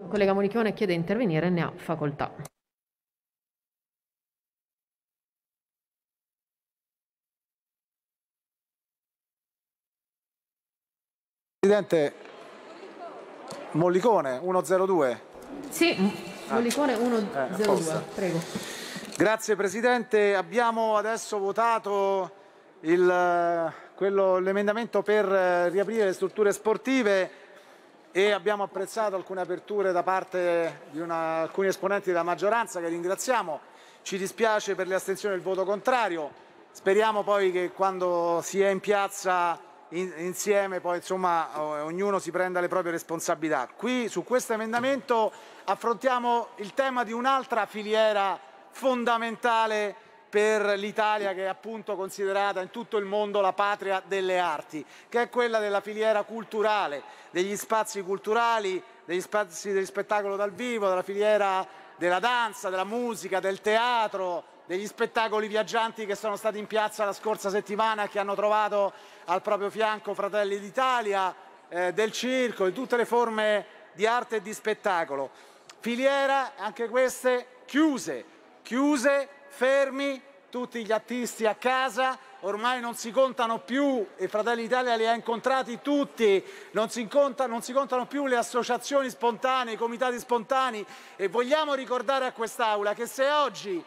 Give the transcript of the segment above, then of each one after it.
Il collega Monichone chiede di intervenire, ne ha facoltà. Presidente Mollicone 102. Sì, Mollicone 102, eh, prego. Grazie Presidente, abbiamo adesso votato eh, l'emendamento per eh, riaprire le strutture sportive e abbiamo apprezzato alcune aperture da parte di una, alcuni esponenti della maggioranza che ringraziamo. Ci dispiace per le astensioni e il voto contrario, speriamo poi che quando si è in piazza in, insieme poi insomma ognuno si prenda le proprie responsabilità. Qui su questo emendamento affrontiamo il tema di un'altra filiera fondamentale per l'Italia che è appunto considerata in tutto il mondo la patria delle arti, che è quella della filiera culturale, degli spazi culturali, degli spazi del spettacolo dal vivo, della filiera della danza, della musica, del teatro, degli spettacoli viaggianti che sono stati in piazza la scorsa settimana e che hanno trovato al proprio fianco Fratelli d'Italia, eh, del circo, di tutte le forme di arte e di spettacolo. Filiera, anche queste, chiuse, chiuse fermi, tutti gli artisti a casa, ormai non si contano più, e Fratelli d'Italia li ha incontrati tutti, non si, incontra, non si contano più le associazioni spontanee, i comitati spontanei e vogliamo ricordare a quest'Aula che se oggi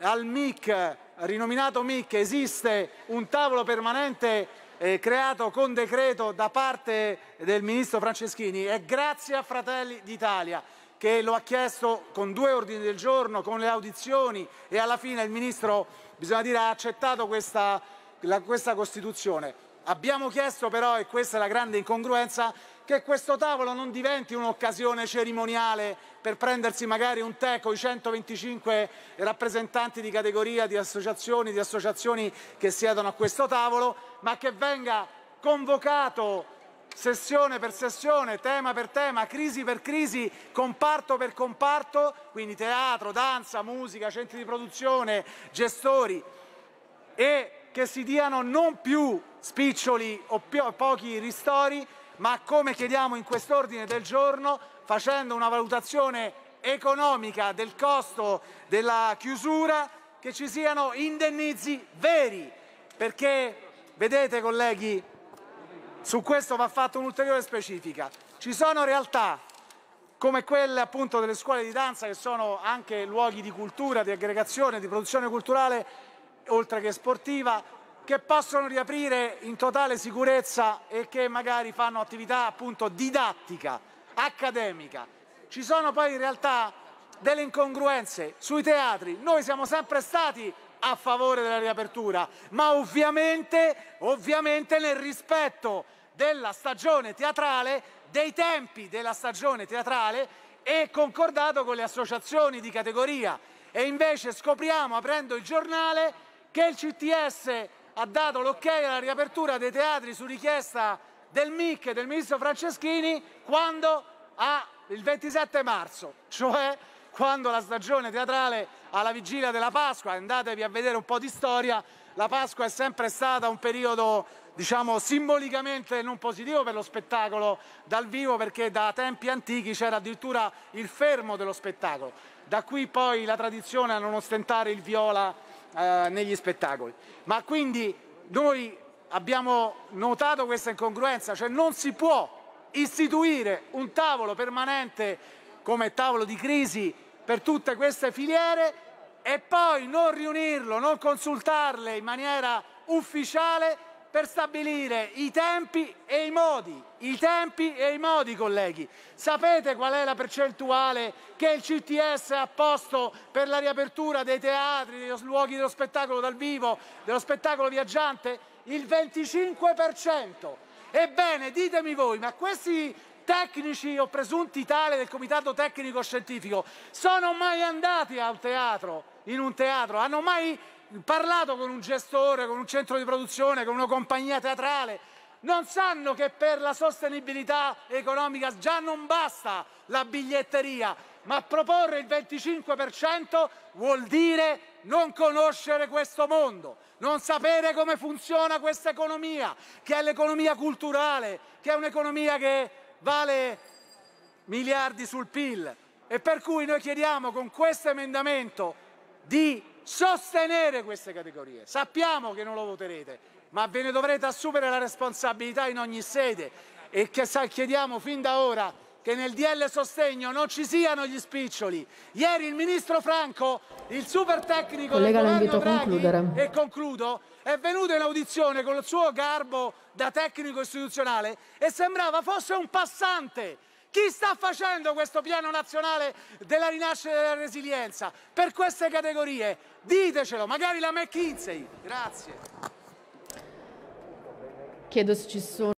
al MIC, rinominato MIC, esiste un tavolo permanente eh, creato con decreto da parte del ministro Franceschini è grazie a Fratelli d'Italia che lo ha chiesto con due ordini del giorno, con le audizioni e alla fine il Ministro, bisogna dire, ha accettato questa, la, questa Costituzione. Abbiamo chiesto però, e questa è la grande incongruenza, che questo tavolo non diventi un'occasione cerimoniale per prendersi magari un tè con i 125 rappresentanti di categoria, di associazioni, di associazioni che siedono a questo tavolo, ma che venga convocato sessione per sessione, tema per tema, crisi per crisi, comparto per comparto, quindi teatro, danza, musica, centri di produzione, gestori e che si diano non più spiccioli o pochi ristori, ma come chiediamo in quest'ordine del giorno, facendo una valutazione economica del costo della chiusura, che ci siano indennizi veri, perché vedete colleghi, su questo va fatta un'ulteriore specifica. Ci sono realtà come quelle appunto delle scuole di danza che sono anche luoghi di cultura, di aggregazione, di produzione culturale, oltre che sportiva, che possono riaprire in totale sicurezza e che magari fanno attività appunto didattica, accademica. Ci sono poi in realtà delle incongruenze sui teatri. Noi siamo sempre stati a favore della riapertura, ma ovviamente, ovviamente nel rispetto della stagione teatrale, dei tempi della stagione teatrale e concordato con le associazioni di categoria. E invece scopriamo, aprendo il giornale, che il CTS ha dato l'ok alla riapertura dei teatri su richiesta del MIC e del ministro Franceschini quando? ha ah, il 27 marzo, cioè quando la stagione teatrale alla vigilia della Pasqua, andatevi a vedere un po' di storia, la Pasqua è sempre stata un periodo diciamo simbolicamente non positivo per lo spettacolo dal vivo perché da tempi antichi c'era addirittura il fermo dello spettacolo, da qui poi la tradizione a non ostentare il viola eh, negli spettacoli. Ma quindi noi abbiamo notato questa incongruenza, cioè non si può istituire un tavolo permanente come tavolo di crisi per tutte queste filiere e poi non riunirlo, non consultarle in maniera ufficiale per stabilire i tempi e i modi, i tempi e i modi colleghi. Sapete qual è la percentuale che il CTS ha posto per la riapertura dei teatri, dei luoghi dello spettacolo dal vivo, dello spettacolo viaggiante? Il 25%. Ebbene, ditemi voi, ma questi tecnici o presunti tale del comitato tecnico scientifico sono mai andati a teatro, in un teatro, hanno mai parlato con un gestore, con un centro di produzione, con una compagnia teatrale, non sanno che per la sostenibilità economica già non basta la biglietteria, ma proporre il 25% vuol dire non conoscere questo mondo, non sapere come funziona questa economia, che è l'economia culturale, che è un'economia che vale miliardi sul PIL e per cui noi chiediamo con questo emendamento di sostenere queste categorie. Sappiamo che non lo voterete, ma ve ne dovrete assumere la responsabilità in ogni sede e che chiediamo fin da ora che nel DL sostegno non ci siano gli spiccioli. Ieri il ministro Franco, il super tecnico Collega, del governo Draghi, e concludo, è venuto in audizione con il suo garbo da tecnico istituzionale e sembrava fosse un passante. Chi sta facendo questo piano nazionale della rinascita e della resilienza per queste categorie? Ditecelo, magari la McKinsey. Grazie. Chiedo se ci sono...